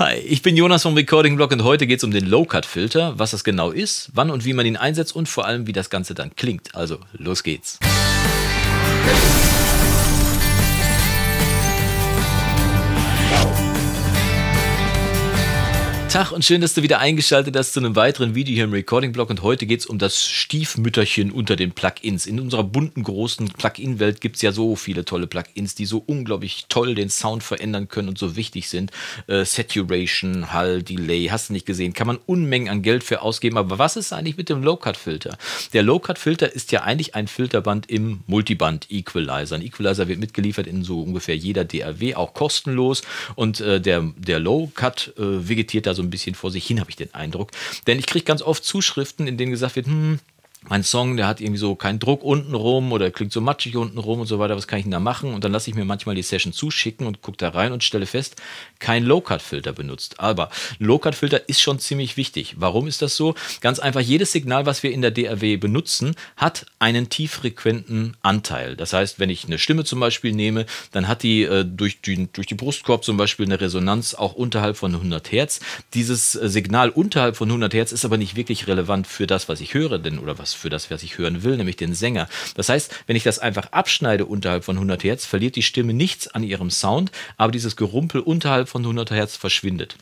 Hi, ich bin Jonas vom Recording Blog und heute geht es um den Low-Cut-Filter, was das genau ist, wann und wie man ihn einsetzt und vor allem, wie das Ganze dann klingt. Also, los geht's. Tag und schön, dass du wieder eingeschaltet hast zu einem weiteren Video hier im Recording-Blog. Und heute geht es um das Stiefmütterchen unter den Plugins. In unserer bunten, großen Plugin-Welt gibt es ja so viele tolle Plugins, die so unglaublich toll den Sound verändern können und so wichtig sind. Äh, Saturation, Hall, Delay, hast du nicht gesehen. Kann man Unmengen an Geld für ausgeben. Aber was ist eigentlich mit dem Low-Cut-Filter? Der Low-Cut-Filter ist ja eigentlich ein Filterband im Multiband-Equalizer. Ein Equalizer wird mitgeliefert in so ungefähr jeder DAW, auch kostenlos. Und äh, der, der Low-Cut äh, vegetiert da so so ein bisschen vor sich hin, habe ich den Eindruck. Denn ich kriege ganz oft Zuschriften, in denen gesagt wird, hm, mein Song, der hat irgendwie so keinen Druck unten rum oder klingt so matschig unten rum und so weiter, was kann ich denn da machen? Und dann lasse ich mir manchmal die Session zuschicken und gucke da rein und stelle fest, kein Low-Cut-Filter benutzt. Aber Low-Cut-Filter ist schon ziemlich wichtig. Warum ist das so? Ganz einfach, jedes Signal, was wir in der DAW benutzen, hat einen tieffrequenten Anteil. Das heißt, wenn ich eine Stimme zum Beispiel nehme, dann hat die, äh, durch, die durch die Brustkorb zum Beispiel eine Resonanz auch unterhalb von 100 Hertz. Dieses äh, Signal unterhalb von 100 Hertz ist aber nicht wirklich relevant für das, was ich höre denn oder was das, für das, was ich hören will, nämlich den Sänger. Das heißt, wenn ich das einfach abschneide unterhalb von 100 Hertz, verliert die Stimme nichts an ihrem Sound, aber dieses Gerumpel unterhalb von 100 Hertz verschwindet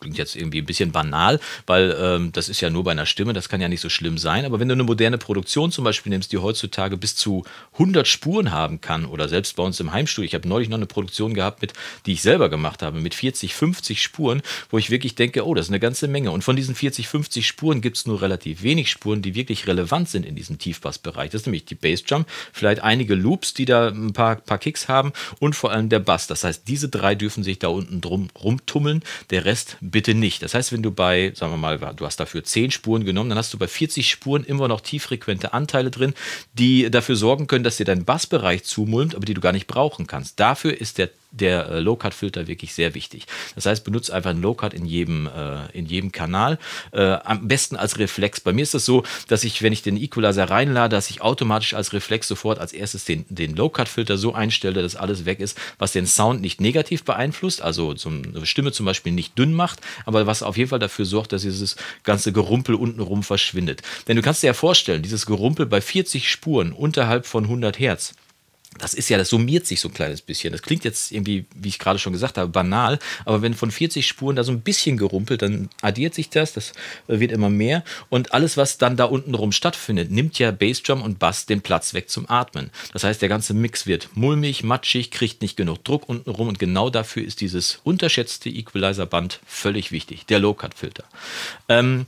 klingt jetzt irgendwie ein bisschen banal, weil ähm, das ist ja nur bei einer Stimme, das kann ja nicht so schlimm sein. Aber wenn du eine moderne Produktion zum Beispiel nimmst, die heutzutage bis zu 100 Spuren haben kann oder selbst bei uns im Heimstudio, ich habe neulich noch eine Produktion gehabt, mit, die ich selber gemacht habe, mit 40, 50 Spuren, wo ich wirklich denke, oh, das ist eine ganze Menge. Und von diesen 40, 50 Spuren gibt es nur relativ wenig Spuren, die wirklich relevant sind in diesem Tiefbassbereich. Das ist nämlich die Bassdrum, vielleicht einige Loops, die da ein paar, paar Kicks haben und vor allem der Bass. Das heißt, diese drei dürfen sich da unten drum rumtummeln. Der Rest bitte nicht. Das heißt, wenn du bei, sagen wir mal, du hast dafür 10 Spuren genommen, dann hast du bei 40 Spuren immer noch tieffrequente Anteile drin, die dafür sorgen können, dass dir dein Bassbereich zumulmt, aber die du gar nicht brauchen kannst. Dafür ist der der äh, Low-Cut-Filter wirklich sehr wichtig. Das heißt, benutze einfach einen Low-Cut in, jedem, äh, in jedem Kanal. Äh, am besten als Reflex. Bei mir ist das so, dass ich, wenn ich den Equalizer reinlade, dass ich automatisch als Reflex sofort als erstes den, den Low-Cut-Filter so einstelle, dass alles weg ist, was den Sound nicht negativ beeinflusst, also zum, Stimme zum Beispiel nicht dünn macht, aber was auf jeden Fall dafür sorgt, dass dieses ganze Gerumpel untenrum verschwindet. Denn du kannst dir ja vorstellen, dieses Gerumpel bei 40 Spuren unterhalb von 100 Hertz, das ist ja, das summiert sich so ein kleines bisschen. Das klingt jetzt irgendwie, wie ich gerade schon gesagt habe, banal, aber wenn von 40 Spuren da so ein bisschen gerumpelt, dann addiert sich das, das wird immer mehr und alles, was dann da unten rum stattfindet, nimmt ja Bassdrum und Bass den Platz weg zum Atmen. Das heißt, der ganze Mix wird mulmig, matschig, kriegt nicht genug Druck unten rum und genau dafür ist dieses unterschätzte Equalizer-Band völlig wichtig, der Low-Cut-Filter. Ähm,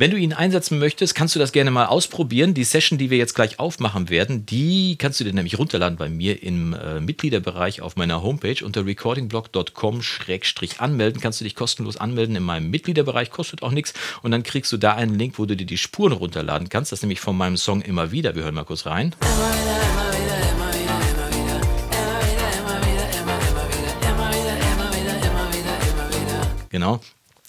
wenn du ihn einsetzen möchtest, kannst du das gerne mal ausprobieren. Die Session, die wir jetzt gleich aufmachen werden, die kannst du dir nämlich runterladen bei mir im äh, Mitgliederbereich auf meiner Homepage unter recordingblog.com-anmelden. Kannst du dich kostenlos anmelden in meinem Mitgliederbereich, kostet auch nichts. Und dann kriegst du da einen Link, wo du dir die Spuren runterladen kannst. Das ist nämlich von meinem Song Immer wieder. Wir hören mal kurz rein. Immer wieder, immer wieder, immer wieder. Genau.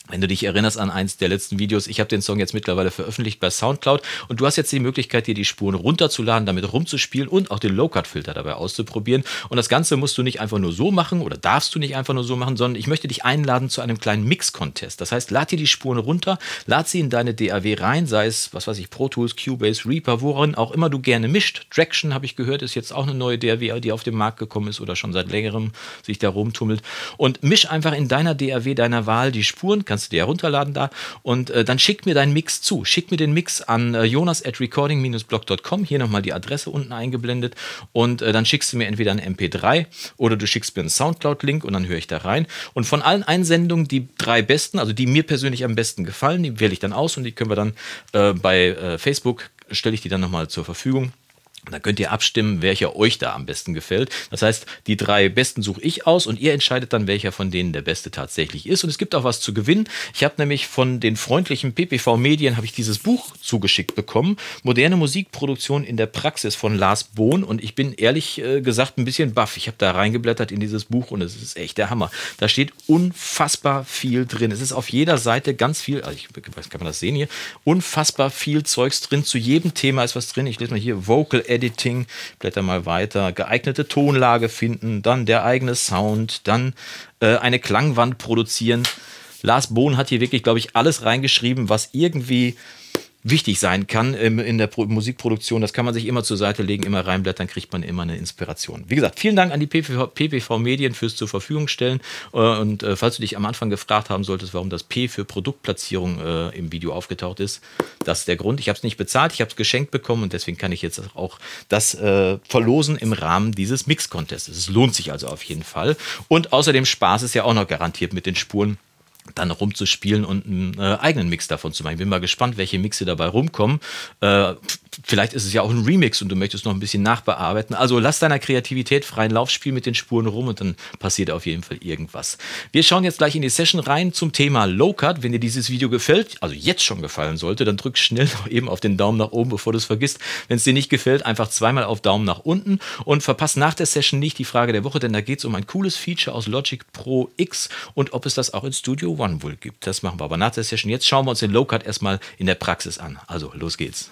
Wenn du dich erinnerst an eins der letzten Videos, ich habe den Song jetzt mittlerweile veröffentlicht bei Soundcloud und du hast jetzt die Möglichkeit, dir die Spuren runterzuladen, damit rumzuspielen und auch den Low-Cut-Filter dabei auszuprobieren. Und das Ganze musst du nicht einfach nur so machen oder darfst du nicht einfach nur so machen, sondern ich möchte dich einladen zu einem kleinen Mix-Contest. Das heißt, lad dir die Spuren runter, lad sie in deine DAW rein, sei es, was weiß ich, Pro Tools, Cubase, Reaper, woran auch immer du gerne mischt. Traction, habe ich gehört, ist jetzt auch eine neue DAW, die auf den Markt gekommen ist oder schon seit längerem sich da rumtummelt. Und misch einfach in deiner DAW deiner Wahl die Spuren, kannst kannst du dir herunterladen da. Und äh, dann schick mir deinen Mix zu. Schick mir den Mix an äh, jonas at recording-blog.com. Hier nochmal die Adresse unten eingeblendet. Und äh, dann schickst du mir entweder ein MP3 oder du schickst mir einen Soundcloud-Link und dann höre ich da rein. Und von allen Einsendungen, die drei besten, also die mir persönlich am besten gefallen, die wähle ich dann aus und die können wir dann äh, bei äh, Facebook, stelle ich die dann nochmal zur Verfügung. Und dann könnt ihr abstimmen, welcher euch da am besten gefällt. Das heißt, die drei besten suche ich aus und ihr entscheidet dann, welcher von denen der beste tatsächlich ist. Und es gibt auch was zu gewinnen. Ich habe nämlich von den freundlichen PPV Medien habe ich dieses Buch zugeschickt bekommen. Moderne Musikproduktion in der Praxis von Lars Bohn. Und ich bin ehrlich äh, gesagt ein bisschen baff. Ich habe da reingeblättert in dieses Buch und es ist echt der Hammer. Da steht unfassbar viel drin. Es ist auf jeder Seite ganz viel, also ich weiß, kann man das sehen hier? Unfassbar viel Zeugs drin. Zu jedem Thema ist was drin. Ich lese mal hier Vocal Edit. Editing, blätter mal weiter, geeignete Tonlage finden, dann der eigene Sound, dann äh, eine Klangwand produzieren. Lars Bohn hat hier wirklich, glaube ich, alles reingeschrieben, was irgendwie wichtig sein kann in der Musikproduktion. Das kann man sich immer zur Seite legen, immer reinblättern, kriegt man immer eine Inspiration. Wie gesagt, vielen Dank an die PPV, PPV Medien fürs zur Verfügung stellen. Äh, und äh, falls du dich am Anfang gefragt haben solltest, warum das P für Produktplatzierung äh, im Video aufgetaucht ist, das ist der Grund. Ich habe es nicht bezahlt, ich habe es geschenkt bekommen und deswegen kann ich jetzt auch das verlosen im Rahmen dieses Mix-Contests. Es lohnt sich also auf jeden Fall. Und außerdem Spaß ist ja auch noch garantiert mit den Spuren dann rumzuspielen und einen äh, eigenen Mix davon zu machen. bin mal gespannt, welche Mixe dabei rumkommen. Äh, vielleicht ist es ja auch ein Remix und du möchtest noch ein bisschen nachbearbeiten. Also lass deiner Kreativität freien Lauf, spiel mit den Spuren rum und dann passiert auf jeden Fall irgendwas. Wir schauen jetzt gleich in die Session rein zum Thema Low Cut. Wenn dir dieses Video gefällt, also jetzt schon gefallen sollte, dann drück schnell noch eben auf den Daumen nach oben, bevor du es vergisst. Wenn es dir nicht gefällt, einfach zweimal auf Daumen nach unten und verpasst nach der Session nicht die Frage der Woche, denn da geht es um ein cooles Feature aus Logic Pro X und ob es das auch in Studio One wohl gibt. Das machen wir aber nach der Session. Jetzt schauen wir uns den Low Cut erstmal in der Praxis an. Also los geht's.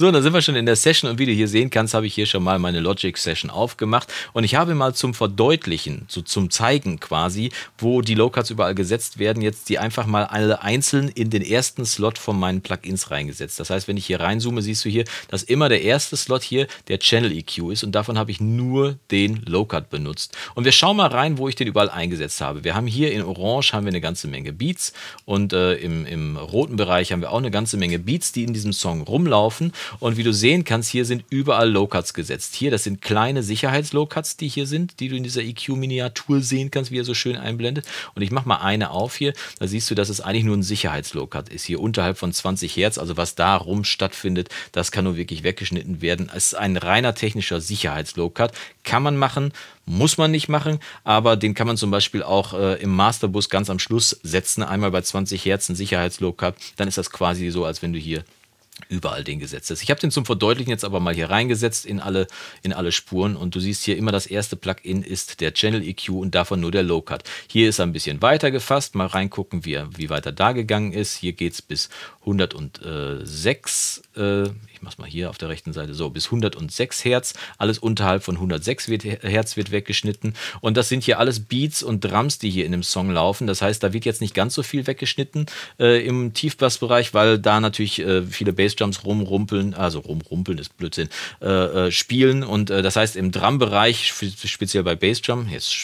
So, da sind wir schon in der Session und wie du hier sehen kannst, habe ich hier schon mal meine Logic-Session aufgemacht und ich habe mal zum Verdeutlichen, so zum Zeigen quasi, wo die Low-Cuts überall gesetzt werden, jetzt die einfach mal alle einzeln in den ersten Slot von meinen Plugins reingesetzt. Das heißt, wenn ich hier reinzoome, siehst du hier, dass immer der erste Slot hier der Channel EQ ist und davon habe ich nur den Low-Cut benutzt. Und wir schauen mal rein, wo ich den überall eingesetzt habe. Wir haben hier in Orange haben wir eine ganze Menge Beats und äh, im, im roten Bereich haben wir auch eine ganze Menge Beats, die in diesem Song rumlaufen und wie du sehen kannst, hier sind überall Low-Cuts gesetzt. Hier, das sind kleine Sicherheits-Low-Cuts, die hier sind, die du in dieser EQ-Miniatur sehen kannst, wie er so schön einblendet. Und ich mache mal eine auf hier, da siehst du, dass es eigentlich nur ein Sicherheits-Low-Cut ist. Hier unterhalb von 20 Hertz, also was da rum stattfindet, das kann nur wirklich weggeschnitten werden. Es ist ein reiner technischer Sicherheits-Low-Cut. Kann man machen, muss man nicht machen, aber den kann man zum Beispiel auch äh, im Masterbus ganz am Schluss setzen, einmal bei 20 Hertz ein Sicherheits-Low-Cut. Dann ist das quasi so, als wenn du hier überall den gesetzt ist. Ich habe den zum Verdeutlichen jetzt aber mal hier reingesetzt in alle, in alle Spuren und du siehst hier immer das erste Plugin ist der Channel EQ und davon nur der Low Cut. Hier ist er ein bisschen weiter gefasst, mal reingucken, wie, wie weit er da gegangen ist. Hier geht es bis 106 äh, äh ich mache es mal hier auf der rechten Seite so, bis 106 Hertz. Alles unterhalb von 106 wird, Hertz wird weggeschnitten. Und das sind hier alles Beats und Drums, die hier in dem Song laufen. Das heißt, da wird jetzt nicht ganz so viel weggeschnitten äh, im Tiefbassbereich, weil da natürlich äh, viele Bassdrums rumrumpeln, also rumrumpeln ist Blödsinn, äh, äh spielen. Und äh, das heißt, im Drumbereich, speziell bei Bassdrum, jetzt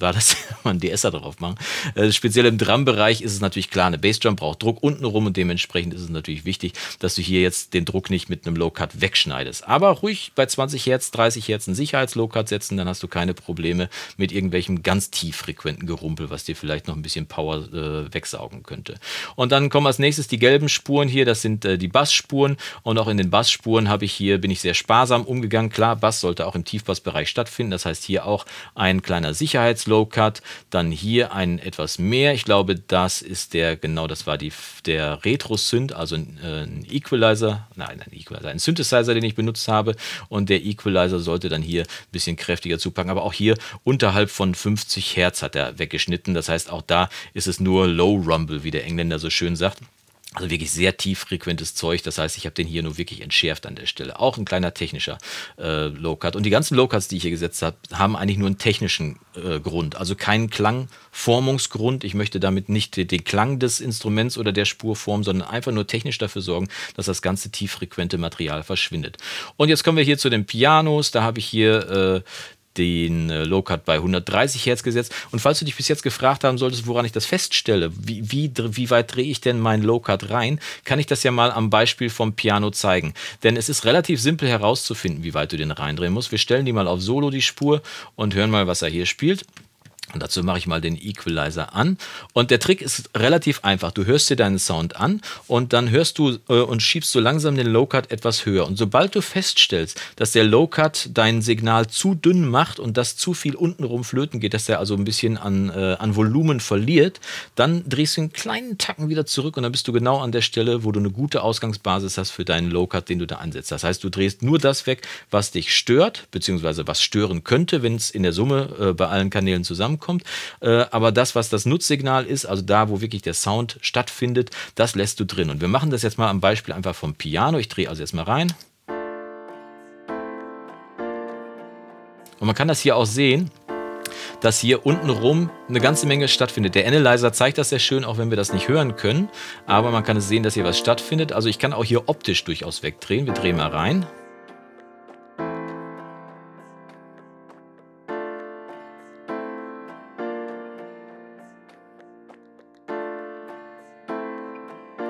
war das, man DSer drauf machen, äh, speziell im Drumbereich ist es natürlich klar, eine Bassdrum braucht Druck unten rum und dementsprechend ist es natürlich wichtig, dass du hier jetzt den Druck Druck nicht mit einem Low-Cut wegschneidest. Aber ruhig bei 20 Hertz, 30 Hertz einen Sicherheits-Low-Cut setzen, dann hast du keine Probleme mit irgendwelchem ganz tieffrequenten Gerumpel, was dir vielleicht noch ein bisschen Power äh, wegsaugen könnte. Und dann kommen als nächstes die gelben Spuren hier, das sind äh, die Bassspuren und auch in den Bassspuren habe ich hier, bin ich sehr sparsam umgegangen. Klar, Bass sollte auch im Tiefbassbereich stattfinden, das heißt hier auch ein kleiner Sicherheits-Low-Cut, dann hier ein etwas mehr. Ich glaube, das ist der, genau das war die, der Retro-Synth, also ein, äh, ein Equalizer, nein, ein, ein Equalizer, ein Synthesizer, den ich benutzt habe. Und der Equalizer sollte dann hier ein bisschen kräftiger zupacken. Aber auch hier unterhalb von 50 Hertz hat er weggeschnitten. Das heißt, auch da ist es nur Low Rumble, wie der Engländer so schön sagt. Also wirklich sehr tieffrequentes Zeug. Das heißt, ich habe den hier nur wirklich entschärft an der Stelle. Auch ein kleiner technischer äh, Low-Cut. Und die ganzen Low-Cuts, die ich hier gesetzt habe, haben eigentlich nur einen technischen äh, Grund. Also keinen Klangformungsgrund. Ich möchte damit nicht den, den Klang des Instruments oder der Spur formen, sondern einfach nur technisch dafür sorgen, dass das ganze tieffrequente Material verschwindet. Und jetzt kommen wir hier zu den Pianos. Da habe ich hier äh, den äh, Low-Cut bei 130 Hertz gesetzt. Und falls du dich bis jetzt gefragt haben solltest, woran ich das feststelle, wie, wie, wie weit drehe ich denn meinen Low-Cut rein, kann ich das ja mal am Beispiel vom Piano zeigen. Denn es ist relativ simpel herauszufinden, wie weit du den reindrehen musst. Wir stellen die mal auf Solo, die Spur, und hören mal, was er hier spielt. Und dazu mache ich mal den Equalizer an. Und der Trick ist relativ einfach. Du hörst dir deinen Sound an und dann hörst du äh, und schiebst so langsam den Low Cut etwas höher. Und sobald du feststellst, dass der Low Cut dein Signal zu dünn macht und dass zu viel untenrum flöten geht, dass der also ein bisschen an, äh, an Volumen verliert, dann drehst du einen kleinen Tacken wieder zurück und dann bist du genau an der Stelle, wo du eine gute Ausgangsbasis hast für deinen Low Cut, den du da ansetzt. Das heißt, du drehst nur das weg, was dich stört, beziehungsweise was stören könnte, wenn es in der Summe äh, bei allen Kanälen zusammenkommt zusammenkommt. Äh, aber das, was das Nutzsignal ist, also da, wo wirklich der Sound stattfindet, das lässt du drin. Und wir machen das jetzt mal am Beispiel einfach vom Piano. Ich drehe also jetzt mal rein. Und man kann das hier auch sehen, dass hier unten rum eine ganze Menge stattfindet. Der Analyzer zeigt das sehr schön, auch wenn wir das nicht hören können. Aber man kann es sehen, dass hier was stattfindet. Also ich kann auch hier optisch durchaus wegdrehen. Wir drehen mal rein.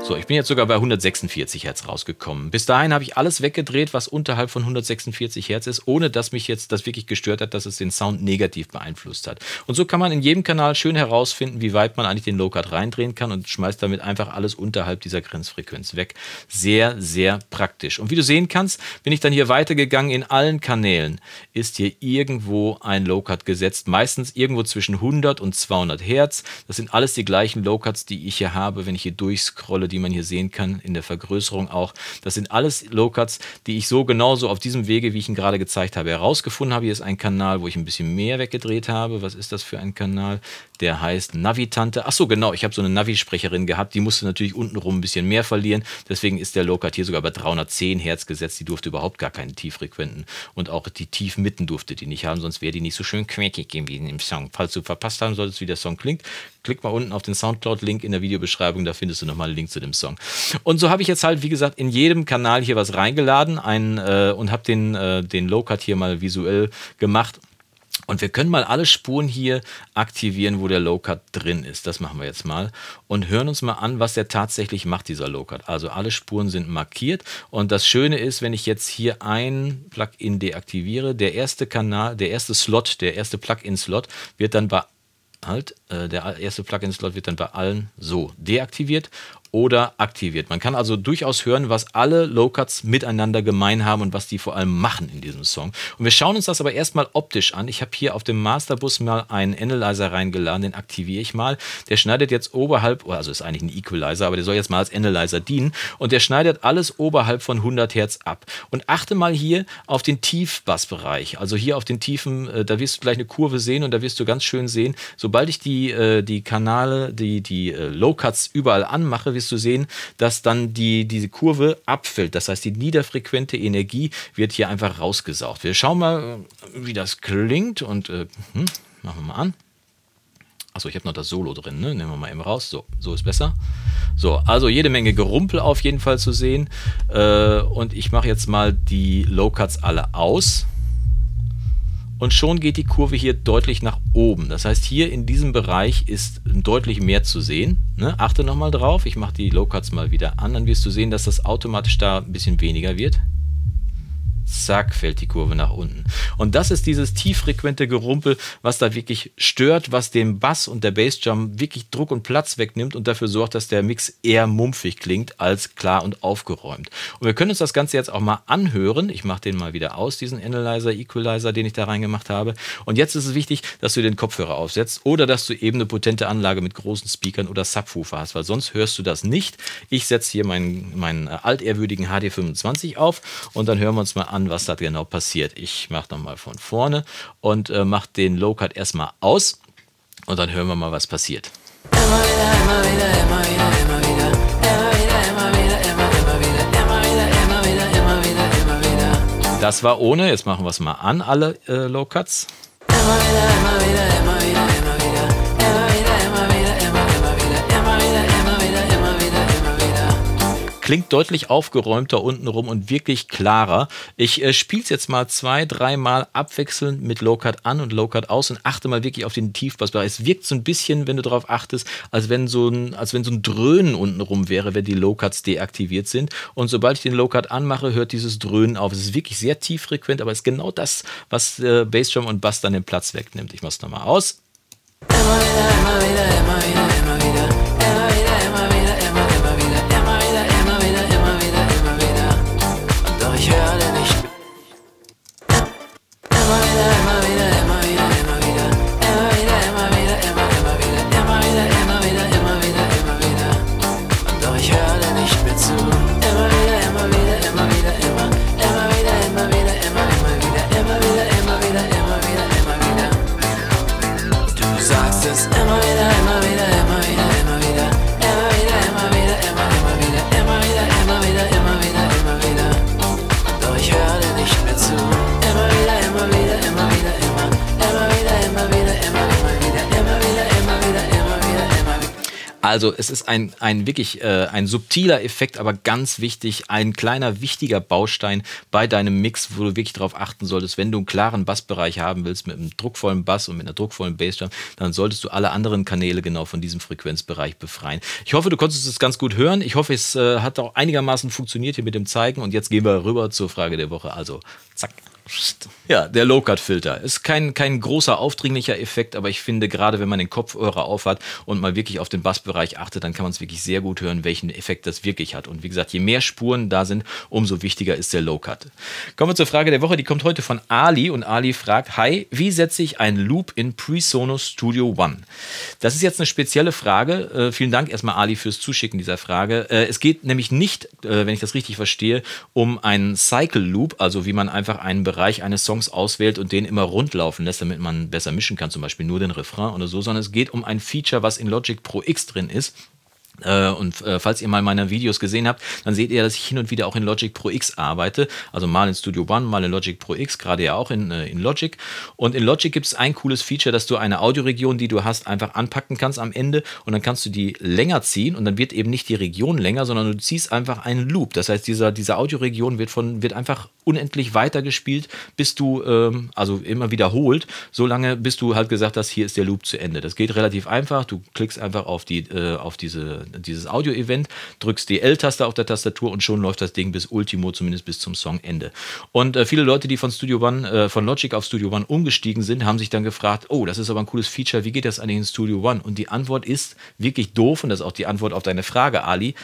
So, ich bin jetzt sogar bei 146 Hertz rausgekommen. Bis dahin habe ich alles weggedreht, was unterhalb von 146 Hertz ist, ohne dass mich jetzt das wirklich gestört hat, dass es den Sound negativ beeinflusst hat. Und so kann man in jedem Kanal schön herausfinden, wie weit man eigentlich den Low-Cut reindrehen kann und schmeißt damit einfach alles unterhalb dieser Grenzfrequenz weg. Sehr, sehr praktisch. Und wie du sehen kannst, bin ich dann hier weitergegangen. In allen Kanälen ist hier irgendwo ein Low-Cut gesetzt, meistens irgendwo zwischen 100 und 200 Hertz. Das sind alles die gleichen Low-Cuts, die ich hier habe, wenn ich hier durchscrolle, die die man hier sehen kann, in der Vergrößerung auch. Das sind alles Low-Cuts, die ich so genauso auf diesem Wege, wie ich ihn gerade gezeigt habe, herausgefunden habe. Hier ist ein Kanal, wo ich ein bisschen mehr weggedreht habe. Was ist das für ein Kanal? der heißt Navi-Tante. Achso, genau, ich habe so eine Navi-Sprecherin gehabt, die musste natürlich untenrum ein bisschen mehr verlieren. Deswegen ist der Low-Cut hier sogar bei 310 Hertz gesetzt. Die durfte überhaupt gar keinen Tieffrequenten. Und auch die Tiefmitten durfte die nicht haben, sonst wäre die nicht so schön quäkig gewesen im Song. Falls du verpasst haben solltest, wie der Song klingt, klick mal unten auf den Soundcloud-Link in der Videobeschreibung, da findest du nochmal einen Link zu dem Song. Und so habe ich jetzt halt, wie gesagt, in jedem Kanal hier was reingeladen einen, äh, und habe den, äh, den Low-Cut hier mal visuell gemacht. Und wir können mal alle Spuren hier aktivieren, wo der Low-Cut drin ist. Das machen wir jetzt mal und hören uns mal an, was der tatsächlich macht, dieser Low-Cut. Also alle Spuren sind markiert und das Schöne ist, wenn ich jetzt hier ein Plugin deaktiviere, der erste Kanal, der erste Slot, der erste Plugin-Slot wird dann bei halt, äh, der erste Plugin-Slot wird dann bei allen so deaktiviert oder aktiviert. Man kann also durchaus hören, was alle Low-Cuts miteinander gemein haben und was die vor allem machen in diesem Song. Und wir schauen uns das aber erstmal optisch an. Ich habe hier auf dem Masterbus mal einen Analyzer reingeladen, den aktiviere ich mal. Der schneidet jetzt oberhalb, oh, also ist eigentlich ein Equalizer, aber der soll jetzt mal als Analyzer dienen. Und der schneidet alles oberhalb von 100 Hertz ab. Und achte mal hier auf den Tiefbassbereich. Also hier auf den tiefen, äh, da wirst du gleich eine Kurve sehen und da wirst du ganz schön sehen, sobald ich die, äh, die Kanale, die, die äh, Low-Cuts überall anmache, wirst wirst du sehen, dass dann die, diese Kurve abfällt. Das heißt, die niederfrequente Energie wird hier einfach rausgesaugt. Wir schauen mal, wie das klingt und äh, hm, machen wir mal an. Achso, ich habe noch das Solo drin, ne? Nehmen wir mal eben raus. So, so ist besser. So, also jede Menge Gerumpel auf jeden Fall zu sehen. Äh, und ich mache jetzt mal die Low Cuts alle aus und schon geht die Kurve hier deutlich nach oben. Das heißt, hier in diesem Bereich ist deutlich mehr zu sehen. Ne? Achte nochmal drauf, ich mache die Low Cuts mal wieder an, dann wirst du sehen, dass das automatisch da ein bisschen weniger wird zack, fällt die Kurve nach unten. Und das ist dieses tieffrequente Gerumpel, was da wirklich stört, was dem Bass und der Bassdrum wirklich Druck und Platz wegnimmt und dafür sorgt, dass der Mix eher mumpfig klingt als klar und aufgeräumt. Und wir können uns das Ganze jetzt auch mal anhören. Ich mache den mal wieder aus, diesen Analyzer, Equalizer, den ich da reingemacht habe. Und jetzt ist es wichtig, dass du den Kopfhörer aufsetzt oder dass du eben eine potente Anlage mit großen Speakern oder Subwoofer hast, weil sonst hörst du das nicht. Ich setze hier meinen, meinen äh, altehrwürdigen HD25 auf und dann hören wir uns mal an, an, was da genau passiert. Ich mache nochmal von vorne und äh, mache den Low-Cut erstmal aus und dann hören wir mal, was passiert. Immer wieder, immer wieder, immer wieder, immer wieder. Das war ohne, jetzt machen wir es mal an, alle äh, Low-Cuts. Immer wieder, immer wieder, immer wieder. Klingt deutlich aufgeräumter untenrum und wirklich klarer. Ich äh, spiele es jetzt mal zwei, dreimal abwechselnd mit Low-Cut an und Low-Cut aus und achte mal wirklich auf den Tiefbassbereich. Es wirkt so ein bisschen, wenn du darauf achtest, als wenn so ein, als wenn so ein Dröhnen untenrum wäre, wenn die Low-Cuts deaktiviert sind. Und sobald ich den Low-Cut anmache, hört dieses Dröhnen auf. Es ist wirklich sehr tieffrequent, aber es ist genau das, was äh, Bassdrum und Bass dann den Platz wegnimmt. Ich mache es nochmal aus. Immer wieder, immer wieder, immer wieder, immer wieder. Also es ist ein, ein wirklich äh, ein subtiler Effekt, aber ganz wichtig, ein kleiner, wichtiger Baustein bei deinem Mix, wo du wirklich darauf achten solltest, wenn du einen klaren Bassbereich haben willst mit einem druckvollen Bass und mit einer druckvollen Bassdrum, dann solltest du alle anderen Kanäle genau von diesem Frequenzbereich befreien. Ich hoffe, du konntest es ganz gut hören. Ich hoffe, es äh, hat auch einigermaßen funktioniert hier mit dem Zeigen und jetzt gehen wir rüber zur Frage der Woche. Also zack. Ja, der Low-Cut-Filter. Ist kein, kein großer aufdringlicher Effekt, aber ich finde, gerade wenn man den Kopfhörer aufhat und mal wirklich auf den Bassbereich achtet, dann kann man es wirklich sehr gut hören, welchen Effekt das wirklich hat. Und wie gesagt, je mehr Spuren da sind, umso wichtiger ist der Low-Cut. Kommen wir zur Frage der Woche, die kommt heute von Ali und Ali fragt: Hi, wie setze ich einen Loop in PreSonus Studio One? Das ist jetzt eine spezielle Frage. Äh, vielen Dank erstmal, Ali, fürs Zuschicken dieser Frage. Äh, es geht nämlich nicht, äh, wenn ich das richtig verstehe, um einen Cycle-Loop, also wie man einfach einen Bereich Bereich eines Songs auswählt und den immer rundlaufen lässt, damit man besser mischen kann, zum Beispiel nur den Refrain oder so, sondern es geht um ein Feature, was in Logic Pro X drin ist äh, und äh, falls ihr mal meine Videos gesehen habt, dann seht ihr, dass ich hin und wieder auch in Logic Pro X arbeite. Also mal in Studio One, mal in Logic Pro X, gerade ja auch in, äh, in Logic. Und in Logic gibt es ein cooles Feature, dass du eine Audioregion, die du hast, einfach anpacken kannst am Ende und dann kannst du die länger ziehen und dann wird eben nicht die Region länger, sondern du ziehst einfach einen Loop. Das heißt, dieser, diese Audioregion wird, von, wird einfach unendlich weitergespielt, bis du, ähm, also immer wiederholt, solange bis du halt gesagt hast, hier ist der Loop zu Ende. Das geht relativ einfach. Du klickst einfach auf, die, äh, auf diese dieses Audio-Event, drückst die L-Taste auf der Tastatur und schon läuft das Ding bis Ultimo, zumindest bis zum Songende. Und äh, viele Leute, die von Studio One, äh, von Logic auf Studio One umgestiegen sind, haben sich dann gefragt, oh, das ist aber ein cooles Feature, wie geht das eigentlich in Studio One? Und die Antwort ist wirklich doof und das ist auch die Antwort auf deine Frage, Ali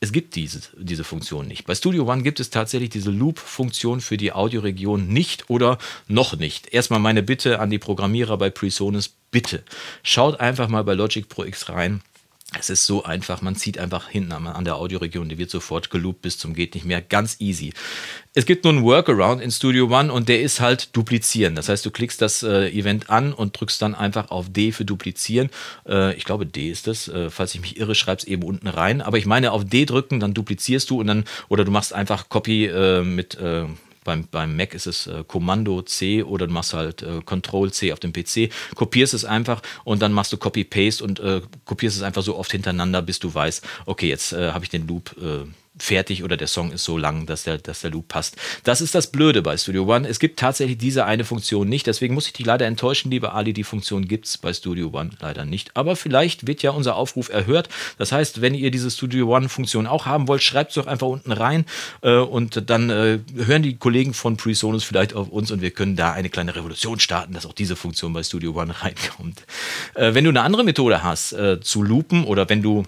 es gibt diese, diese Funktion nicht. Bei Studio One gibt es tatsächlich diese Loop-Funktion für die Audioregion nicht oder noch nicht. Erstmal meine Bitte an die Programmierer bei PreSonus, bitte schaut einfach mal bei Logic Pro X rein es ist so einfach, man zieht einfach hinten an der Audioregion, die wird sofort geloopt bis zum geht nicht mehr, ganz easy. Es gibt nur einen Workaround in Studio One und der ist halt duplizieren. Das heißt, du klickst das äh, Event an und drückst dann einfach auf D für duplizieren. Äh, ich glaube, D ist das. Äh, falls ich mich irre, schreib's eben unten rein. Aber ich meine, auf D drücken, dann duplizierst du und dann, oder du machst einfach Copy äh, mit äh, beim, beim Mac ist es äh, Kommando C oder du machst halt äh, Control C auf dem PC, kopierst es einfach und dann machst du Copy-Paste und äh, kopierst es einfach so oft hintereinander, bis du weißt, okay, jetzt äh, habe ich den Loop äh, fertig oder der Song ist so lang, dass der, dass der Loop passt. Das ist das Blöde bei Studio One. Es gibt tatsächlich diese eine Funktion nicht. Deswegen muss ich dich leider enttäuschen, liebe Ali. Die Funktion gibt es bei Studio One leider nicht. Aber vielleicht wird ja unser Aufruf erhört. Das heißt, wenn ihr diese Studio One-Funktion auch haben wollt, schreibt es doch einfach unten rein äh, und dann äh, hören die Kollegen von PreSonus vielleicht auf uns und wir können da eine kleine Revolution starten, dass auch diese Funktion bei Studio One reinkommt. Äh, wenn du eine andere Methode hast, äh, zu loopen oder wenn du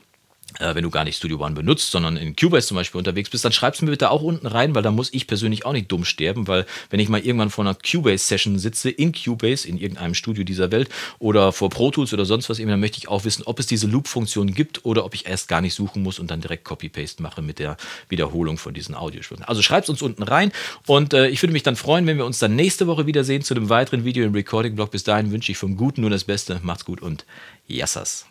äh, wenn du gar nicht Studio One benutzt, sondern in Cubase zum Beispiel unterwegs bist, dann schreib's mir bitte auch unten rein, weil da muss ich persönlich auch nicht dumm sterben, weil wenn ich mal irgendwann vor einer Cubase-Session sitze, in Cubase, in irgendeinem Studio dieser Welt oder vor Pro Tools oder sonst was eben, dann möchte ich auch wissen, ob es diese Loop-Funktion gibt oder ob ich erst gar nicht suchen muss und dann direkt Copy-Paste mache mit der Wiederholung von diesen Audiospuren. Also schreib's uns unten rein und äh, ich würde mich dann freuen, wenn wir uns dann nächste Woche wiedersehen zu einem weiteren Video im Recording-Blog. Bis dahin wünsche ich vom Guten nur das Beste. Macht's gut und Yassas.